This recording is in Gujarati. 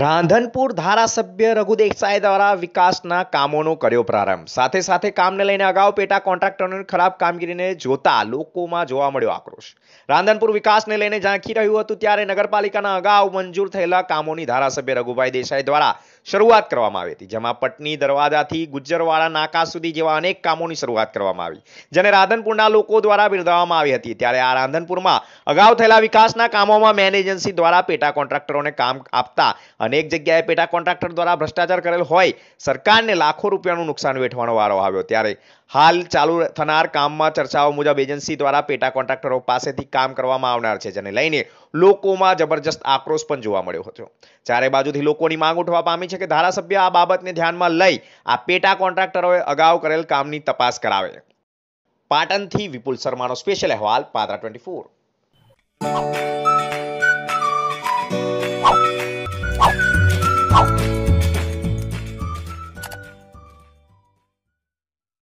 રાંધનપુર ધારાસભ્ય રઘુ દેસાઈ દ્વારા વિકાસના કામોનો કર્યો પ્રારંભ સાથે સાથે કામને લઈને અગાઉ પેટા કોન્ટ્રાક્ટરોની ખરાબ કામગીરીને જોતા લોકોમાં જોવા મળ્યો આક્રોશ રાંધનપુર વિકાસને લઈને ઝાંખી રહ્યું હતું ત્યારે નગરપાલિકાના અગાઉ મંજૂર થયેલા કામોની ધારાસભ્ય રઘુભાઈ દેસાઈ દ્વારા શરૂઆત કરવામાં આવી હતી જેમાં પટની દરવાજાથી ગુજ્જરવાળા નાકા સુધી જેવા અનેક કામોની શરૂઆત કરવામાં આવી જેને રાધનપુરના લોકો દ્વારા બિરદાવવામાં આવી હતી ત્યારે આ રાધનપુરમાં અગાઉ થયેલા વિકાસના કામોમાં મેન એજન્સી દ્વારા પેટા કોન્ટ્રાક્ટરોને કામ આપતા અનેક જગ્યાએ પેટા કોન્ટ્રાક્ટર દ્વારા ભ્રષ્ટાચાર કરેલ હોય સરકારને લાખો રૂપિયાનું નુકસાન વેઠવાનો વારો આવ્યો ત્યારે હાલ ચાલુ થનાર કામમાં ચર્ચાઓ મુજબ એજન્સી દ્વારા પેટા કોન્ટ્રાક્ટરો પાસેથી કામ કરવામાં આવનાર છે જેને લઈને લોકોમાં જબરજસ્ત આક્રોશ પણ જોવા મળ્યો હતો ચારે બાજુથી લોકોની માંગ ઉઠવા પામી છે કે ધારાસભ્ય આ બાબતને ધ્યાનમાં લઈ આ પેટા કોન્ટ્રાક્ટરોએ અગાઉ કરેલ કામની તપાસ કરાવે પાટણથી વિપુલ શર્માનો સ્પેશિયલ અહેવાલ પાદરા ટ્વેન્ટી ફોર